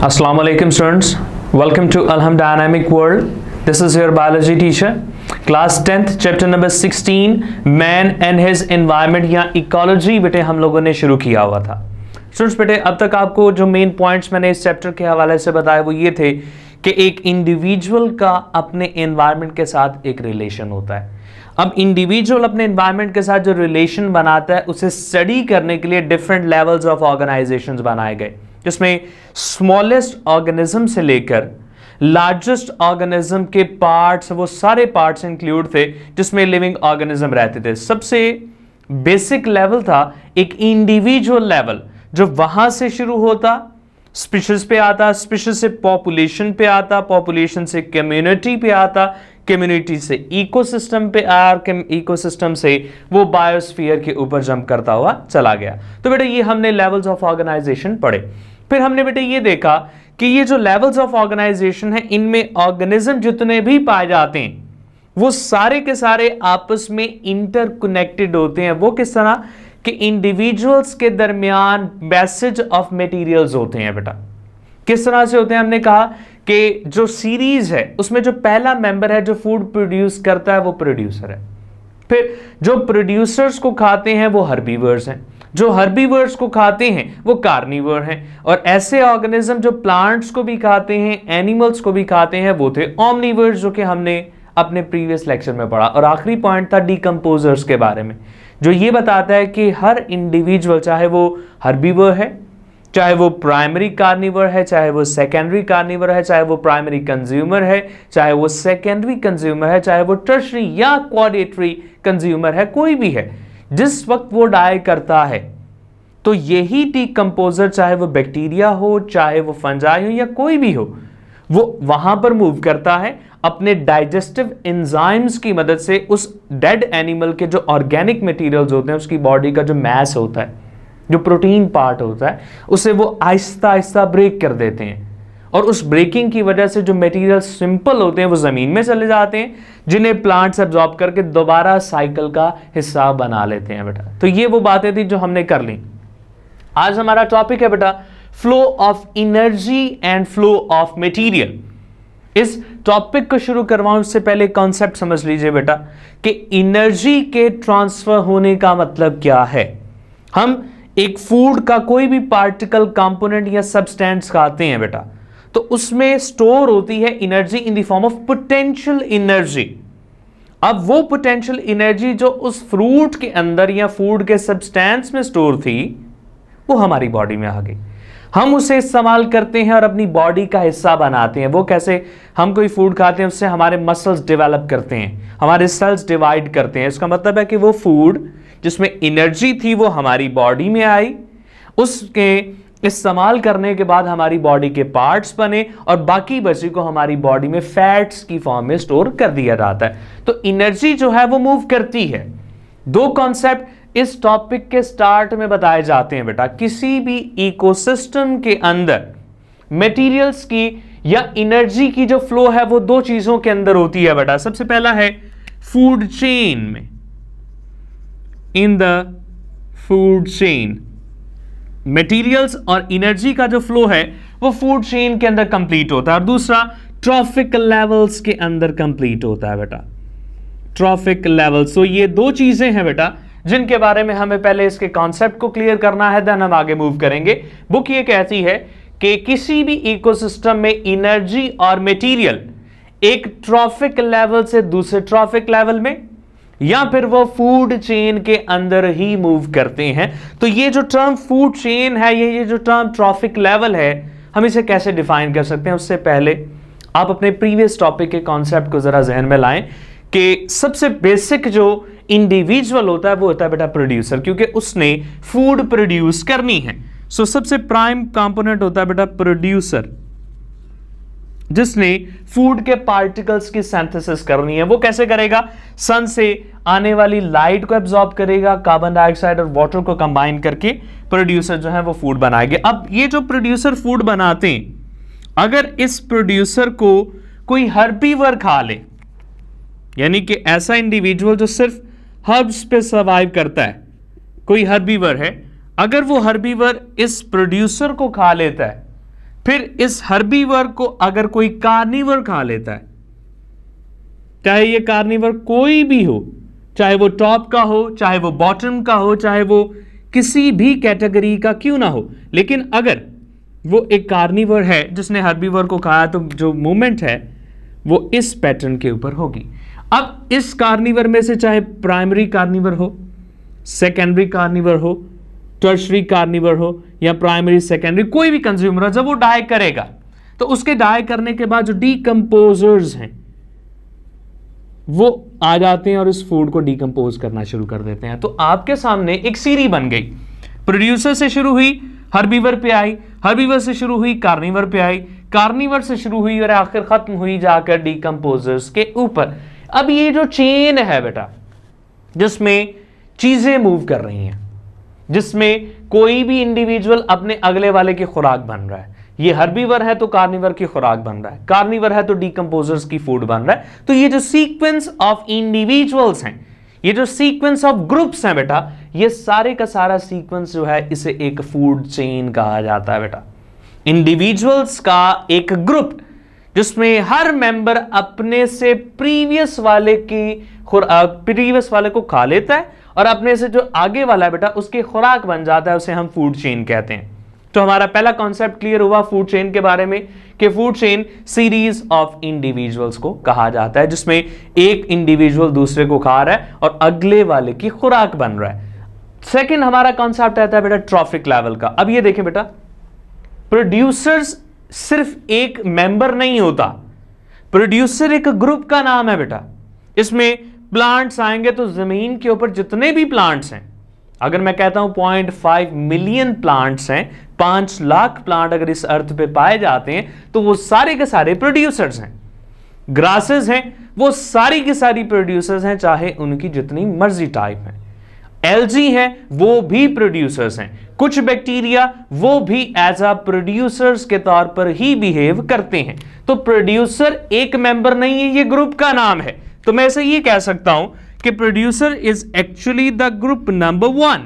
Assalamu alaikum students. Welcome to Alham Dynamic World. This is your biology teacher. Class tenth chapter number 16 man and his environment या ecology बेटे हम लोगों ने शुरू किया हुआ था स्टूडेंट्स बेटे अब तक आपको जो मेन पॉइंट्स मैंने इस चैप्टर के हवाले से बताए वो ये थे कि एक इंडिविजुअल का अपने एनवायरनमेंट के साथ एक रिलेशन होता है अब इंडिविजुअल अपने इन्वायरमेंट के साथ जो रिलेशन बनाता है उसे स्टडी करने के लिए डिफरेंट लेवल्स ऑफ ऑर्गेनाइजेशन बनाए गए जिसमें स्मॉलेस्ट ऑर्गेनिज्म से लेकर लार्जेस्ट ऑर्गेनिज्म के पार्ट्स वो सारे पार्ट्स इंक्लूड थे जिसमें लिविंग ऑर्गेनिज्म रहते थे सबसे बेसिक लेवल था एक इंडिविजुअल लेवल जो वहां से शुरू होता स्पीशीज पे आता स्पीशीज से पॉपुलेशन पे आता पॉपुलेशन से कम्युनिटी पे आता कम्युनिटी से इकोसिस्टम पे आर के इकोसिस्टम से वो बायोस्फीयर के ऊपर जंप करता हुआ चला गया तो बेटा ये हमने लेवल्स ऑफ ऑर्गेनाइजेशन पढ़े फिर हमने बेटे ये देखा कि ये जो लेवल्स ऑफ ऑर्गेनाइजेशन है इनमें ऑर्गेनिज्म जितने भी पाए जाते हैं वो सारे के सारे आपस में इंटरकनेक्टेड होते हैं वो किस तरह कि इंडिविजुअल्स के दरमियान मैसेज ऑफ मेटीरियल होते हैं बेटा किस तरह से होते हैं हमने कहा कि जो सीरीज है उसमें जो पहला मेंबर है जो फूड प्रोड्यूस करता है वो प्रोड्यूसर है फिर जो प्रोड्यूसर्स को खाते हैं वो हर्बीवर्स हैं जो हर्बीवर्स को खाते हैं वो कार्निवर हैं और ऐसे ऑर्गेनिज्म जो प्लांट्स को भी खाते हैं एनिमल्स को भी खाते हैं वो थे ऑमनीवर्स जो कि हमने अपने प्रीवियस लेक्चर में पढ़ा और आखिरी पॉइंट था डीकम्पोजर्स के बारे में जो ये बताता है कि हर इंडिविजुअल चाहे वो हर्बीवर है चाहे वो प्राइमरी कार्निवर है चाहे वो सेकेंडरी कार्निवर है चाहे वो प्राइमरी कंज्यूमर है चाहे वो सेकेंडरी कंज्यूमर है चाहे वो टर्शरी या क्वाडेटरी कंज्यूमर है कोई भी है जिस वक्त वो डाई करता है तो यही डिकम्पोजर चाहे वो बैक्टीरिया हो चाहे वो फंजाई हो या कोई भी हो वो वहां पर मूव करता है अपने डाइजेस्टिव एंजाइम्स की मदद से उस डेड एनिमल के जो ऑर्गेनिक मटेरियल्स होते हैं उसकी बॉडी का जो मैस होता है जो प्रोटीन पार्ट होता है उसे वो आहिस्ता आहिस्ता ब्रेक कर देते हैं और उस ब्रेकिंग की वजह से जो मटेरियल सिंपल होते हैं वो ज़मीन में चले जाते हैं जिन्हें प्लांट्स एब्जॉर्ब करके दोबारा साइकिल का हिस्सा बना लेते हैं बेटा तो ये वो बातें थी जो हमने कर ली आज हमारा टॉपिक है बेटा flow of energy and flow of material इस टॉपिक को शुरू करवाऊं उससे पहले कॉन्सेप्ट समझ लीजिए बेटा कि एनर्जी के ट्रांसफर होने का मतलब क्या है हम एक फूड का कोई भी पार्टिकल कंपोनेंट या सब्सटेंस खाते हैं बेटा तो उसमें स्टोर होती है energy in the form of potential energy अब वो पोटेंशियल एनर्जी जो उस फ्रूट के अंदर या फूड के सब्सटेंस में स्टोर थी वो हमारी बॉडी में आ गई हम उसे इस्तेमाल करते हैं और अपनी बॉडी का हिस्सा बनाते हैं वो कैसे हम कोई फूड खाते हैं उससे हमारे मसल्स डेवलप करते हैं हमारे सेल्स डिवाइड करते हैं इसका मतलब है कि वो फूड जिसमें एनर्जी थी वो हमारी बॉडी में आई उसके इस्तेमाल करने के बाद हमारी बॉडी के पार्ट्स बने और बाकी बची को हमारी बॉडी में फैट्स की फॉर्म में स्टोर कर दिया जाता है तो एनर्जी जो है वो मूव करती है दो कॉन्सेप्ट इस टॉपिक के स्टार्ट में बताए जाते हैं बेटा किसी भी इकोसिस्टम के अंदर मटेरियल्स की या एनर्जी की जो फ्लो है वो दो चीजों के अंदर होती है बेटा सबसे पहला है फूड चेन में in the food chain materials और एनर्जी का जो फ्लो है वो फूड चेन के अंदर कंप्लीट होता है और दूसरा ट्रॉफिक लेवल्स के अंदर कंप्लीट होता है बेटा ट्रॉफिक लेवल सो ये दो चीज़ें हैं बेटा जिनके बारे में हमें पहले इसके कॉन्सेप्ट को क्लियर करना है देन हम आगे मूव करेंगे बुक ये कहती है कि किसी भी इकोसिस्टम में एनर्जी और मटेरियल एक ट्रॉफिक लेवल से दूसरे ट्रॉफिक लेवल में या फिर वो फूड चेन के अंदर ही मूव करते हैं तो ये जो टर्म फूड चेन है ये ये जो टर्म ट्रॉफिक लेवल है हम इसे कैसे डिफाइन कर सकते हैं उससे पहले आप अपने प्रीवियस टॉपिक के कॉन्सेप्ट को ज़रा जहन में लाएं कि सबसे बेसिक जो इंडिविजुअल होता है वो होता है बेटा प्रोड्यूसर क्योंकि उसने फूड प्रोड्यूस करनी है सो so, सबसे प्राइम कंपोनेंट होता है बेटा प्रोड्यूसर जिसने फूड के पार्टिकल्स की सेंथेसिस करनी है वो कैसे करेगा सन से आने वाली लाइट को एब्जॉर्ब करेगा कार्बन डाइऑक्साइड और वाटर को कंबाइन करके प्रोड्यूसर जो है वो फूड बनाएंगे अब ये जो प्रोड्यूसर फूड बनाते हैं अगर इस प्रोड्यूसर को कोई हर्बीवर खा ले यानी कि ऐसा इंडिविजुअल जो सिर्फ हर्ब्स पे सर्वाइव करता है कोई हर्बीवर है अगर वो हर्बीवर इस प्रोड्यूसर को खा लेता है फिर इस वर्ग को अगर कोई कार्निवर खा लेता है चाहे ये कार्निवर कोई भी हो चाहे वो टॉप का हो चाहे वो बॉटम का हो चाहे वो किसी भी कैटेगरी का क्यों ना हो लेकिन अगर वो एक कार्निवर है जिसने हर्बीवर को खाया तो जो मूवमेंट है वो इस पैटर्न के ऊपर होगी अब इस कार्निवर में से चाहे प्राइमरी कार्निवर हो सेकेंडरी कार्निवर हो टर्शरी कार्निवर हो या प्राइमरी सेकेंडरी कोई भी कंज्यूमर हो जब वो डाई करेगा तो उसके डाई करने के बाद जो डीकम्पोजर्स हैं वो आ जाते हैं और इस फूड को डीकम्पोज करना शुरू कर देते हैं तो आपके सामने एक सीरी बन गई प्रोड्यूसर से शुरू हुई हर्बीवर पे आई हर्बीवर से शुरू हुई कार्निवर पे आई कार्निवर से शुरू हुई और आखिर खत्म हुई जाकर डीकम्पोजर्स के ऊपर अब ये जो चेन है बेटा जिसमें चीजें मूव कर रही हैं जिसमें कोई भी इंडिविजुअल अपने अगले वाले की खुराक बन रहा है ये हर्बीवर है तो कार्निवर की खुराक बन रहा है कार्निवर है तो डीकम्पोजर्स की फूड बन रहा है तो ये जो सीक्वेंस ऑफ इंडिविजुअल्स हैं ये जो सीक्वेंस ऑफ ग्रुप्स हैं बेटा ये सारे का सारा सीक्वेंस जो है इसे एक फूड चेन कहा जाता है बेटा इंडिविजुअल्स का एक ग्रुप जिसमें हर मेंबर अपने से प्रीवियस वाले की प्रीवियस वाले को खा लेता है और अपने से जो आगे वाला बेटा उसकी खुराक बन जाता है उसे हम फूड चेन कहते हैं तो हमारा पहला कॉन्सेप्ट क्लियर हुआ फूड चेन के बारे में कि food chain series of individuals को कहा जाता है जिसमें एक इंडिविजुअल दूसरे को खा रहा है और अगले वाले की खुराक बन रहा है सेकंड हमारा कॉन्सेप्ट रहता है बेटा ट्रॉफिक लेवल का अब ये देखें बेटा प्रोड्यूसर्स सिर्फ एक मेंबर नहीं होता प्रोड्यूसर एक ग्रुप का नाम है बेटा इसमें प्लांट्स आएंगे तो ज़मीन के ऊपर जितने भी प्लांट्स हैं अगर मैं कहता हूं पॉइंट फाइव मिलियन प्लांट्स हैं पांच लाख प्लांट अगर इस अर्थ पे पाए जाते हैं तो वो सारे के सारे प्रोड्यूसर्स हैं ग्रासेस हैं वो सारी की सारी प्रोड्यूसर्स हैं चाहे उनकी जितनी मर्जी टाइप है एलजी हैं वो भी प्रोड्यूसर्स हैं कुछ बैक्टीरिया वो भी एज अ प्रोड्यूसर्स के तौर पर ही बिहेव करते हैं तो प्रोड्यूसर एक मेंबर नहीं है ये ग्रुप का नाम है तो मैं ऐसे ये कह सकता हूं कि producer is actually the group number one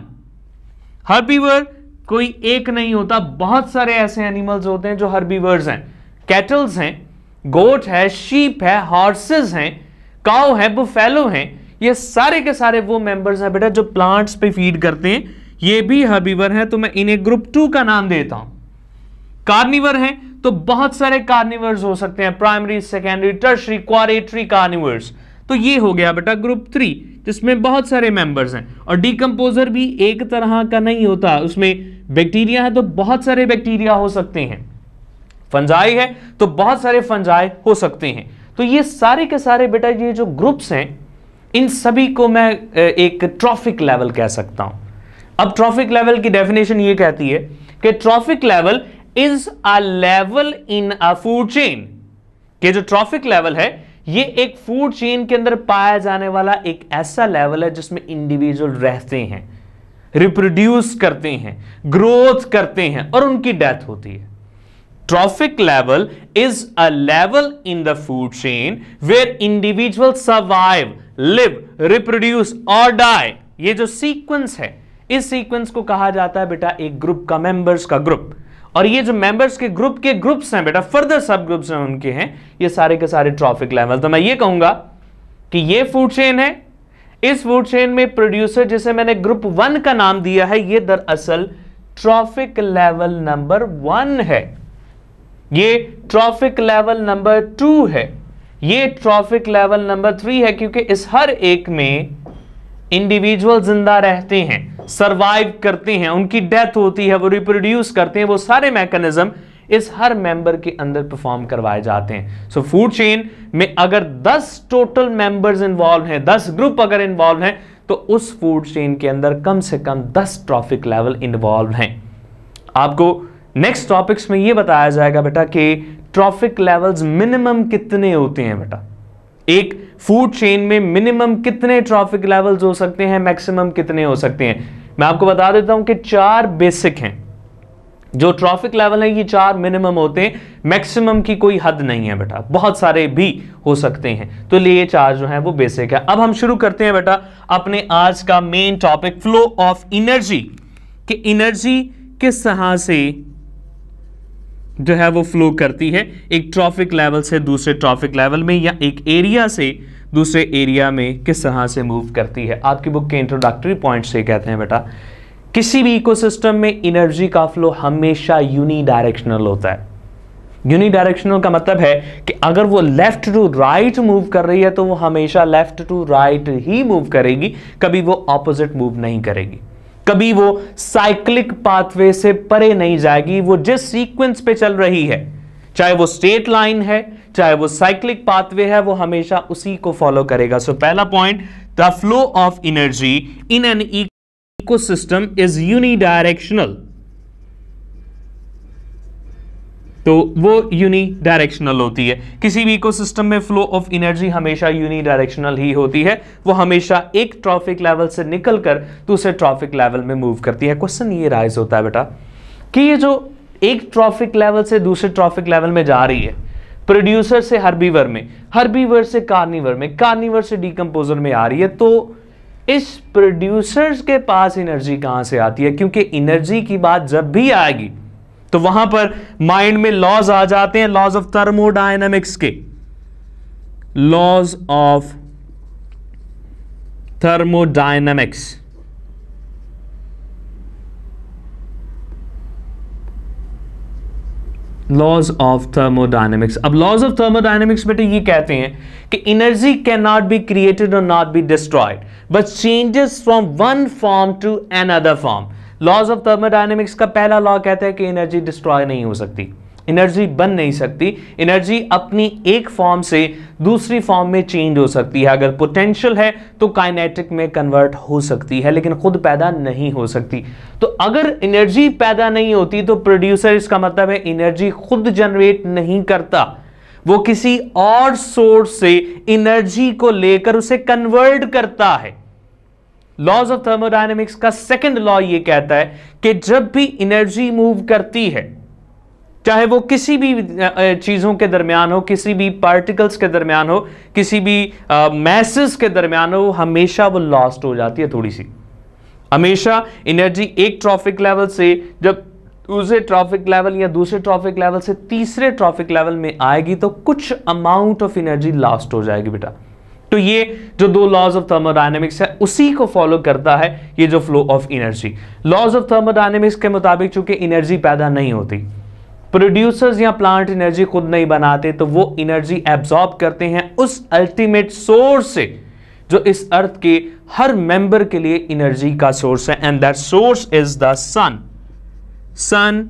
herbivore कोई एक नहीं होता बहुत सारे ऐसे एनिमल्स होते हैं जो हर्बीवर्स हैं कैटल्स हैं गोट है शीप है हॉर्सेस हैं काउ है बुफेलो हैं ये सारे के सारे वो मेंबर्स हैं बेटा जो प्लांट्स पे फीड करते हैं ये भी हर्बीवर हैं तो मैं इन्हें ग्रुप टू का नाम देता हूं कार्निवर हैं तो बहुत सारे कार्निवर्स हो सकते हैं primary secondary tertiary quaternary carnivores तो ये हो गया बेटा ग्रुप थ्री जिसमें बहुत सारे मेंबर्स हैं और डीकम्पोजर भी एक तरह का नहीं होता उसमें बैक्टीरिया है तो बहुत सारे बैक्टीरिया हो सकते हैं फंजाई है तो बहुत सारे फंजाई हो सकते हैं तो ये सारे के सारे बेटा ये जो ग्रुप्स हैं इन सभी को मैं एक ट्रॉफिक लेवल कह सकता हूं अब ट्रॉफिक लेवल की डेफिनेशन ये कहती है कि trophic level is a level in a food chain के जो ट्रॉफिक लेवल है ये एक फूड चेन के अंदर पाया जाने वाला एक ऐसा लेवल है जिसमें इंडिविजुअल रहते हैं रिप्रोड्यूस करते हैं ग्रोथ करते हैं और उनकी डेथ होती है trophic level is a level in the food chain where individual survive live reproduce और डाय ये जो सीक्वेंस है इस सीक्वेंस को कहा जाता है बेटा एक ग्रुप का मेंबर्स का ग्रुप और ये जो मेंबर्स के ग्रुप के ग्रुप्स हैं बेटा फर्दर सब ग्रुप्स हैं उनके हैं ये सारे के सारे ट्रॉफिक लेवल तो मैं ये कहूंगा कि ये फूड चेन है इस फूड चेन में प्रोड्यूसर जिसे मैंने ग्रुप वन का नाम दिया है ये दरअसल ट्रॉफिक लेवल नंबर वन है ये ट्रॉफिक लेवल नंबर टू है ये ट्रॉफिक लेवल नंबर थ्री है क्योंकि इस हर एक में इंडिविजुअल जिंदा रहते हैं सर्वाइव करते हैं उनकी डेथ होती है वो रिप्रोड्यूस करते हैं वो सारे मैकेनिज्म इस हर मेंबर के अंदर परफॉर्म करवाए जाते हैं सो फूड चेन में अगर 10 टोटल मेंबर्स इन्वॉल्व हैं 10 ग्रुप अगर इन्वॉल्व हैं तो उस फूड चेन के अंदर कम से कम 10 ट्रॉफिक लेवल इन्वॉल्व हैं आपको नेक्स्ट टॉपिक्स में यह बताया जाएगा बेटा कि ट्रॉफिक लेवल्स मिनिमम कितने होते हैं बेटा एक फूड चेन में मिनिमम कितने ट्रॉफिक लेवल्स हो सकते हैं मैक्सिमम कितने हो सकते हैं मैं आपको बता देता हूं कि चार बेसिक हैं जो ट्रॉफिक लेवल है ये चार मिनिमम होते हैं मैक्सिमम की कोई हद नहीं है बेटा बहुत सारे भी हो सकते हैं तो लिए चार जो है वो बेसिक है अब हम शुरू करते हैं बेटा अपने आज का main topic flow of energy कि एनर्जी किस तरह से जो है वो फ्लो करती है एक ट्रॉफिक लेवल से दूसरे ट्रॉफिक लेवल में या एक एरिया से दूसरे एरिया में किस तरह से मूव करती है आपकी बुक के इंट्रोडक्टरी पॉइंट से कहते हैं बेटा किसी भी इकोसिस्टम में एनर्जी का फ्लो हमेशा यूनी डायरेक्शनल होता है यूनी डायरेक्शनल का मतलब है कि अगर वो लेफ्ट टू राइट मूव कर रही है तो वो हमेशा लेफ्ट टू राइट ही मूव करेगी कभी वो ऑपोजिट मूव नहीं करेगी कभी वो साइक्लिक पाथवे से परे नहीं जाएगी वो जिस सीक्वेंस पे चल रही है चाहे वो स्टेट लाइन है चाहे वो साइक्लिक पाथवे है वो हमेशा उसी को फॉलो करेगा सो so, पहला point the flow of energy in an ecosystem is unidirectional तो वो यूनी डायरेक्शनल होती है किसी भी इकोसिस्टम में फ्लो ऑफ एनर्जी हमेशा यूनी डायरेक्शनल ही होती है वो हमेशा एक ट्रॉफिक लेवल से निकलकर दूसरे ट्रॉफिक लेवल में मूव करती है क्वेश्चन ये राइज होता है बेटा कि ये जो एक ट्रॉफिक लेवल से दूसरे ट्रॉफिक लेवल में जा रही है प्रोड्यूसर से हर्बीवर में हर्बीवर से कार्निवर में कार्निवर से डीकम्पोजर में आ रही है तो इस प्रोड्यूसर्स के पास एनर्जी कहां से आती है क्योंकि एनर्जी की बात जब भी आएगी तो वहां पर माइंड में लॉज आ जाते हैं लॉज ऑफ थर्मोडायनेमिक्स के laws of thermodynamics laws of thermodynamics अब लॉज ऑफ थर्मोडाइनमिक्स बेटे ये कहते हैं कि energy can not be created और not be destroyed but changes from one form to another form laws of thermodynamics का पहला लॉ कहता है कि एनर्जी डिस्ट्रॉय नहीं हो सकती एनर्जी बन नहीं सकती एनर्जी अपनी एक फॉर्म से दूसरी फॉर्म में चेंज हो सकती है अगर पोटेंशियल है तो काइनेटिक में कन्वर्ट हो सकती है लेकिन खुद पैदा नहीं हो सकती तो अगर एनर्जी पैदा नहीं होती तो प्रोड्यूसर इसका मतलब है एनर्जी खुद जनरेट नहीं करता वो किसी और सोर्स से एनर्जी को लेकर उसे कन्वर्ट करता है लॉज ऑफ थर्मोडाइनमिक्स का सेकेंड लॉ ये कहता है कि जब भी एनर्जी मूव करती है चाहे वो किसी भी चीज़ों के दरमियान हो किसी भी पार्टिकल्स के दरमियान हो किसी भी मैसेस के दरमियान हो हमेशा वो लॉस्ट हो जाती है थोड़ी सी हमेशा एनर्जी एक ट्रॉफिक लेवल से जब दूसरे ट्रॉफिक लेवल या दूसरे ट्रॉफिक लेवल से तीसरे ट्रॉफिक लेवल में आएगी तो कुछ अमाउंट ऑफ एनर्जी लॉस्ट हो जाएगी बेटा तो ये जो दो लॉज ऑफ थर्मोडाइनमिक्स है उसी को फॉलो करता है ये जो flow of energy laws of thermodynamics के मुताबिक चूंकि एनर्जी पैदा नहीं होती प्रोड्यूसर्स या प्लांट एनर्जी खुद नहीं बनाते तो वो एनर्जी एब्जॉर्ब करते हैं उस अल्टीमेट सोर्स से जो इस अर्थ के हर मेंबर के लिए एनर्जी का सोर्स है and that source is the sun sun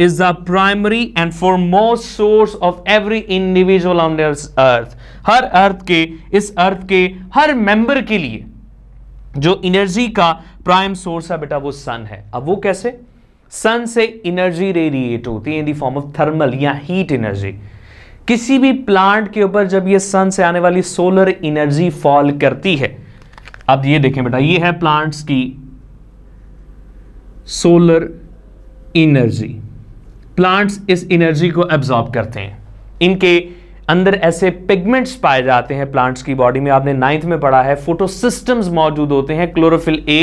the primary and foremost source of every individual on this earth हर अर्थ के इस अर्थ के हर मेंबर के लिए जो एनर्जी का प्राइम सोर्स है बेटा वो सन है अब वो कैसे सन से एनर्जी रेडिएट होती है in the form of thermal या हीट एनर्जी किसी भी प्लांट के ऊपर जब ये सन से आने वाली सोलर एनर्जी फॉल करती है अब ये देखें बेटा ये है प्लांट्स की सोलर एनर्जी प्लांट्स इस एनर्जी को एब्जॉर्ब करते हैं इनके अंदर ऐसे पिगमेंट्स पाए जाते हैं प्लांट्स की बॉडी में आपने नाइन्थ में पढ़ा है फोटोसिस्टम्स मौजूद होते हैं क्लोरोफिल ए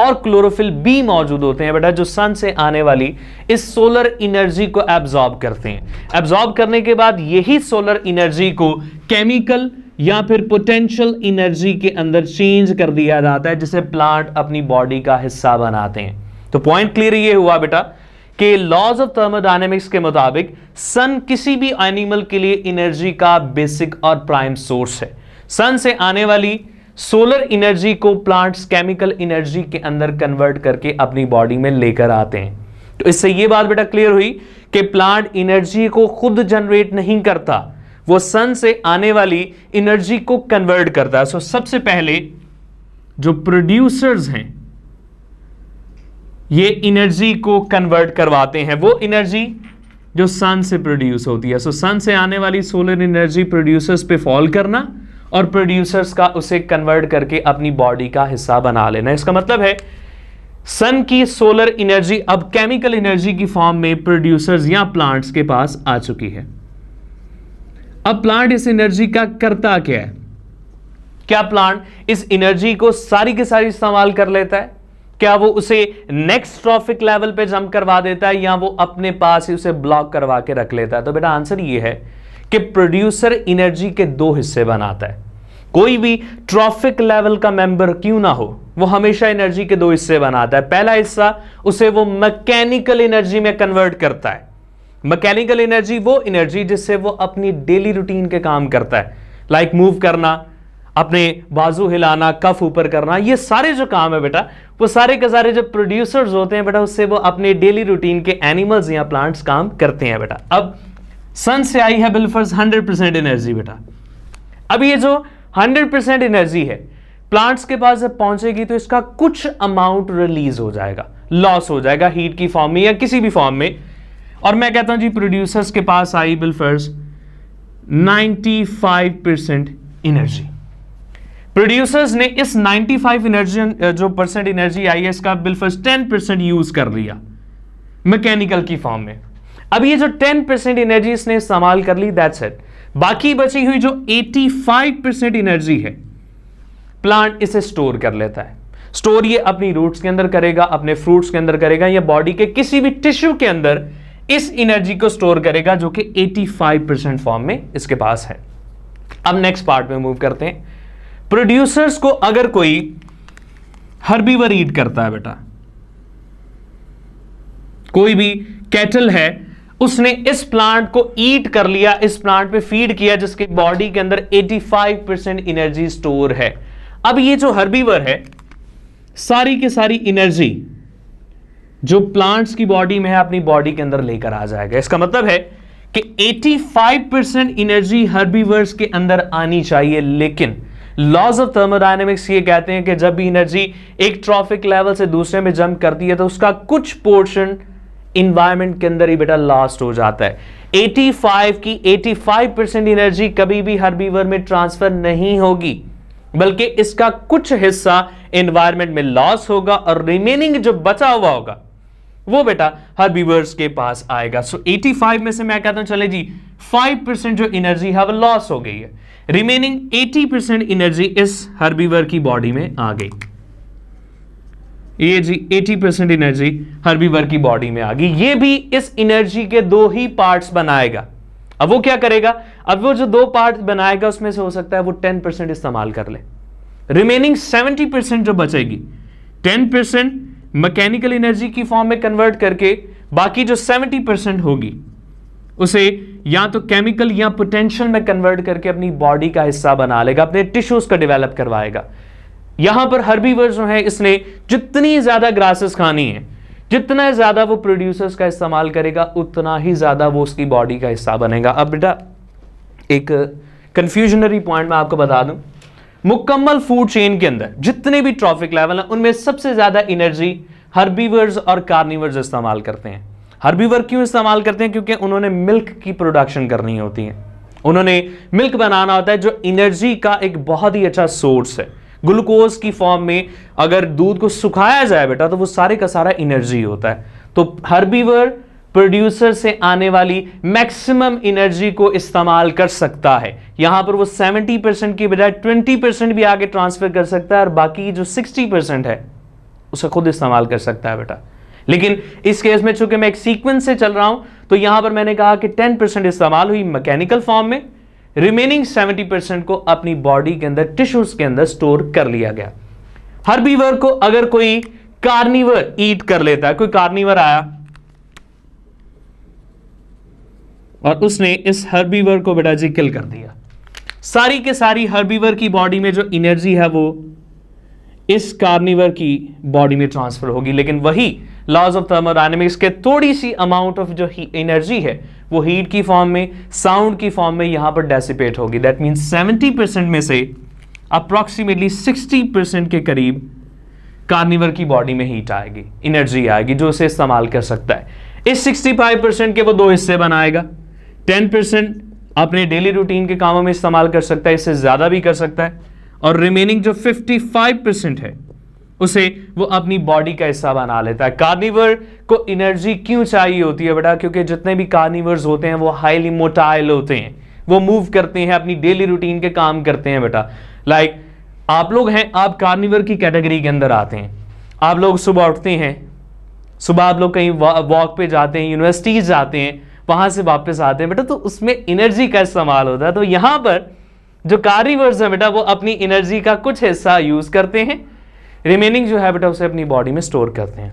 और क्लोरोफिल बी मौजूद होते हैं बेटा जो सन से आने वाली इस सोलर इनर्जी को एब्जॉर्ब करते हैं एब्जॉर्ब करने के बाद यही सोलर इनर्जी को केमिकल या फिर पोटेंशियल इनर्जी के अंदर चेंज कर दिया जाता है जिसे प्लांट अपनी बॉडी का हिस्सा बनाते हैं तो पॉइंट क्लियर ये हुआ बेटा कि लॉज ऑफ थर्मोडाइनेमिक्स के मुताबिक सन किसी भी एनिमल के लिए एनर्जी का बेसिक और प्राइम सोर्स है सन से आने वाली सोलर एनर्जी को प्लांट्स केमिकल एनर्जी के अंदर कन्वर्ट करके अपनी बॉडी में लेकर आते हैं तो इससे यह बात बेटा क्लियर हुई कि प्लांट एनर्जी को खुद जनरेट नहीं करता वो सन से आने वाली एनर्जी को कन्वर्ट करता है सो सबसे पहले जो प्रोड्यूसर्स हैं ये एनर्जी को कन्वर्ट करवाते हैं वो एनर्जी जो सन से प्रोड्यूस होती है सो so, सन से आने वाली सोलर एनर्जी प्रोड्यूसर्स पे फॉल करना और प्रोड्यूसर्स का उसे कन्वर्ट करके अपनी बॉडी का हिस्सा बना लेना इसका मतलब है सन की सोलर एनर्जी अब केमिकल एनर्जी की फॉर्म में प्रोड्यूसर्स या प्लांट्स के पास आ चुकी है अब प्लांट इस एनर्जी का करता क्या है क्या प्लांट इस एनर्जी को सारी की सारी इस्तेमाल कर लेता है क्या वो उसे नेक्स्ट ट्रॉफिक लेवल पे जंप करवा देता है या वो अपने पास ही उसे ब्लॉक करवा के रख लेता है तो बेटा आंसर ये है कि प्रोड्यूसर एनर्जी के दो हिस्से बनाता है कोई भी ट्रॉफिक लेवल का मेंबर क्यों ना हो वो हमेशा एनर्जी के दो हिस्से बनाता है पहला हिस्सा उसे वो मैकेनिकल एनर्जी में कन्वर्ट करता है मैकेनिकल एनर्जी वो एनर्जी जिससे वो अपनी डेली रूटीन के काम करता है लाइक like मूव करना अपने बाजू हिलाना कफ ऊपर करना ये सारे जो काम है बेटा वो सारे के सारे जो प्रोड्यूसर्स होते हैं बेटा उससे वो अपने डेली रूटीन के एनिमल्स या प्लांट्स काम करते हैं बेटा अब सन से आई है बिलफर्स 100 परसेंट एनर्जी बेटा अब ये जो 100 परसेंट एनर्जी है प्लांट्स के पास जब पहुंचेगी तो इसका कुछ अमाउंट रिलीज हो जाएगा लॉस हो जाएगा हीट की फॉर्म में या किसी भी फॉर्म में और मैं कहता हूं जी प्रोड्यूसर्स के पास आई बिलफर्स 95 परसेंट एनर्जी प्रोड्यूसर्स ने इस 95 एनर्जी जो परसेंट एनर्जी आई है इसका बिलफर्स 10 परसेंट यूज कर लिया मैकेनिकल की फॉर्म में अब ये जो 10 परसेंट एनर्जी इसने इस्तेमाल कर ली दैट्स इट बाकी बची हुई जो 85 परसेंट एनर्जी है प्लांट इसे स्टोर कर लेता है स्टोर ये अपनी रूट्स के अंदर करेगा अपने फ्रूट्स के अंदर करेगा या बॉडी के किसी भी टिश्यू के अंदर इस एनर्जी को स्टोर करेगा जो कि 85 परसेंट फॉर्म में इसके पास है अब नेक्स्ट पार्ट में मूव करते हैं प्रोड्यूसर्स को अगर कोई हर्बीवर ईड करता है बेटा कोई भी कैटल है उसने इस प्लांट को ईट कर लिया इस प्लांट पे फीड किया जिसके बॉडी के अंदर 85 परसेंट एनर्जी स्टोर है अब ये जो हर्बीवर है सारी की सारी एनर्जी जो प्लांट्स की बॉडी में है अपनी बॉडी के अंदर लेकर आ जाएगा इसका मतलब है कि 85 परसेंट एनर्जी हर्बीवर्स के अंदर आनी चाहिए लेकिन लॉज ऑफ थर्मोडाइनमिक्स ये कहते हैं कि जब भी एनर्जी एक ट्रॉफिक लेवल से दूसरे में जंप करती है तो उसका कुछ पोर्शन इन्वायरमेंट के अंदर ही बेटा लास्ट हो जाता है 85 की 85 परसेंट एनर्जी कभी भी हर्बीवर में ट्रांसफर नहीं होगी बल्कि इसका कुछ हिस्सा एनवायरमेंट में लॉस होगा और रिमेनिंग जो बचा हुआ होगा वो बेटा हर्बीवर्स के पास आएगा सो so, 85 में से मैं कहता हूं चले जी 5 परसेंट जो एनर्जी है वो लॉस हो गई है रिमेनिंग 80 परसेंट एनर्जी इस हर्बीवर की बॉडी में आ गई ये जी 80 परसेंट एनर्जी हर्बीवर की बॉडी में आ गई ये भी इस एनर्जी के दो ही पार्ट्स बनाएगा अब वो क्या करेगा अब वो जो दो पार्ट बनाएगा उसमें से हो सकता है वो 10 परसेंट इस्तेमाल कर ले रिमेनिंग 70 परसेंट जो बचेगी 10 परसेंट मैकेनिकल एनर्जी की फॉर्म में कन्वर्ट करके बाकी जो 70 परसेंट होगी उसे या तो केमिकल या पोटेंशियल में कन्वर्ट करके अपनी बॉडी का हिस्सा बना लेगा अपने टिश्यूज का डेवलप करवाएगा यहां पर हर्बीवर्स जो है इसने जितनी ज्यादा ग्रासेस खानी है जितना ज्यादा वो प्रोड्यूसर्स का इस्तेमाल करेगा उतना ही ज्यादा वो उसकी बॉडी का हिस्सा बनेगा अब बेटा एक कंफ्यूजनरी पॉइंट मैं आपको बता दूं मुकम्मल फूड चेन के अंदर जितने भी ट्रॉफिक लेवल हैं उनमें सबसे ज्यादा एनर्जी हर्बीवर्स और कार्निवर्स इस्तेमाल करते हैं हर्बीवर क्यों इस्तेमाल करते हैं क्योंकि उन्होंने मिल्क की प्रोडक्शन करनी होती है उन्होंने मिल्क बनाना होता है जो एनर्जी का एक बहुत ही अच्छा सोर्स है ग्लूकोज की फॉर्म में अगर दूध को सुखाया जाए बेटा तो वो सारे का सारा एनर्जी होता है तो हर्बीवर प्रोड्यूसर से आने वाली मैक्सिमम एनर्जी को इस्तेमाल कर सकता है यहां पर वो 70 परसेंट की बजाय 20 परसेंट भी आगे ट्रांसफर कर सकता है और बाकी जो 60 परसेंट है उसे खुद इस्तेमाल कर सकता है बेटा लेकिन इस केस में चूंकि मैं एक सीक्वेंस से चल रहा हूं तो यहां पर मैंने कहा कि 10 परसेंट इस्तेमाल हुई मैकेनिकल फॉर्म में रिमेनिंग 70 परसेंट को अपनी बॉडी के अंदर टिश्यूज के अंदर स्टोर कर लिया गया हर बीवर को अगर कोई कार्निवर ईट कर लेता है कोई कार्निवर आया और उसने इस हर्बीवर को बेटा जी किल कर दिया सारी के सारी हर्बीवर की बॉडी में जो एनर्जी है वो इस कार्निवर की बॉडी में ट्रांसफर होगी लेकिन वही लॉज ऑफ थर्मोडाइनमिक्स के थोड़ी सी अमाउंट ऑफ जो एनर्जी है वो हीट की फॉर्म में साउंड की फॉर्म में यहां पर डेसिपेट होगी दैट मीन 70 परसेंट में से अप्रॉक्सीमेटली 60 परसेंट के करीब कार्निवर की बॉडी में हीट आएगी एनर्जी आएगी जो उसे इस्तेमाल कर सकता है इस 65 परसेंट के वो दो हिस्से बनाएगा 10 परसेंट अपने डेली रूटीन के कामों में इस्तेमाल कर सकता है इससे ज़्यादा भी कर सकता है और रिमेनिंग जो 55 परसेंट है उसे वो अपनी बॉडी का हिस्सा बना लेता है कार्निवर को एनर्जी क्यों चाहिए होती है बेटा क्योंकि जितने भी कार्निवर्स होते हैं वो हाईली मोटाइल होते हैं वो मूव करते हैं अपनी डेली रूटीन के काम करते हैं बेटा लाइक like, आप लोग हैं आप कार्निवर की कैटेगरी के अंदर आते हैं आप लोग सुबह उठते हैं सुबह आप लोग कहीं वॉक पे जाते हैं यूनिवर्सिटीज जाते हैं वहां से वापस आते हैं बेटा तो उसमें एनर्जी का इस्तेमाल होता है तो यहां पर जो कार्निवर्स है बेटा वो अपनी एनर्जी का कुछ हिस्सा यूज़ करते हैं रिमेनिंग जो है बेटा उसे अपनी बॉडी में स्टोर करते हैं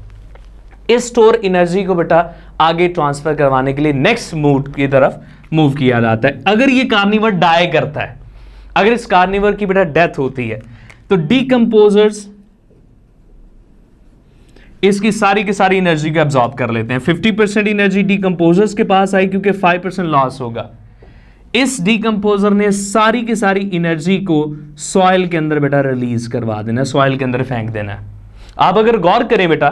इस स्टोर एनर्जी को बेटा आगे ट्रांसफर करवाने के लिए नेक्स्ट मूड की तरफ मूव किया जाता है अगर ये कार्निवर डाय करता है अगर इस कार्निवर की बेटा डेथ होती है तो डीकम्पोजर्स इसकी सारी की सारी एनर्जी को एब्जॉर्ब कर लेते हैं 50 परसेंट एनर्जी डीकम्पोजर्स के पास आई क्योंकि 5 परसेंट लॉस होगा इस डिकम्पोजर ने सारी की सारी एनर्जी को सॉयल के अंदर बेटा रिलीज करवा देना सॉयल के अंदर फेंक देना है आप अगर गौर करें बेटा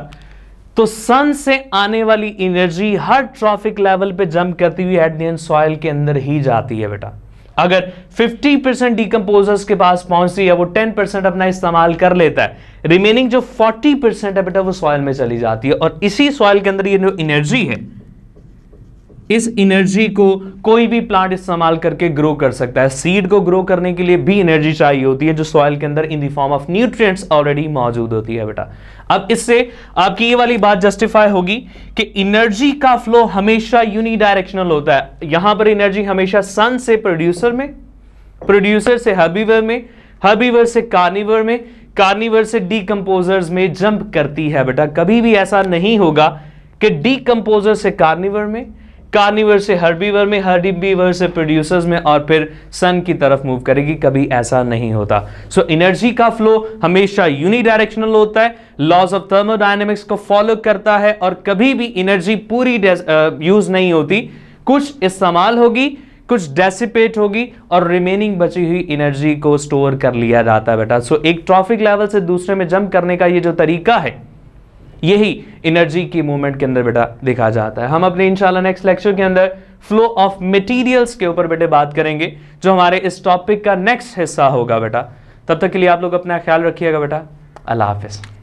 तो सन से आने वाली एनर्जी हर ट्रॉफिक लेवल पे जंप करती हुई एट द एंड सॉयल के अंदर ही जाती है बेटा अगर 50 परसेंट डीकम्पोजर्स के पास पहुंचती है वो 10 परसेंट अपना इस्तेमाल कर लेता है रिमेनिंग जो 40 परसेंट है बेटा वो सॉयल में चली जाती है और इसी सॉयल के अंदर ये जो एनर्जी है इस एनर्जी को कोई भी प्लांट इस्तेमाल करके ग्रो कर सकता है सीड को ग्रो करने के लिए भी एनर्जी चाहिए होती है जो सॉइल के अंदर in the form of nutrients already मौजूद होती है बेटा अब इससे आपकी ये वाली बात जस्टिफाई होगी कि एनर्जी का फ्लो हमेशा यूनिडायरेक्शनल होता है यहां पर एनर्जी हमेशा सन से प्रोड्यूसर में प्रोड्यूसर से हबीवर में हबीवर से कार्निवर में कार्निवर से डीकम्पोजर में जंप करती है बेटा कभी भी ऐसा नहीं होगा कि डीकम्पोजर से कार्निवर में कार्निवर से हर्बीवर में हर्बीवर से प्रोड्यूसर्स में और फिर सन की तरफ मूव करेगी कभी ऐसा नहीं होता सो so, एनर्जी का फ्लो हमेशा यूनिडायरेक्शनल होता है लॉज ऑफ थर्मोडाइनमिक्स को फॉलो करता है और कभी भी एनर्जी पूरी यूज uh, नहीं होती कुछ इस्तेमाल होगी कुछ डेसिपेट होगी और रिमेनिंग बची हुई एनर्जी को स्टोर कर लिया जाता है बेटा सो so, एक ट्रॉफिक लेवल से दूसरे में जंप करने का ये जो तरीका है यही एनर्जी की मूवमेंट के अंदर बेटा देखा जाता है हम अपने इंशाल्लाह नेक्स्ट लेक्चर के अंदर फ्लो ऑफ मटेरियल्स के ऊपर बेटे बात करेंगे जो हमारे इस टॉपिक का नेक्स्ट हिस्सा होगा बेटा तब तक के लिए आप लोग अपना ख्याल रखिएगा बेटा अल्लाह हाफिज़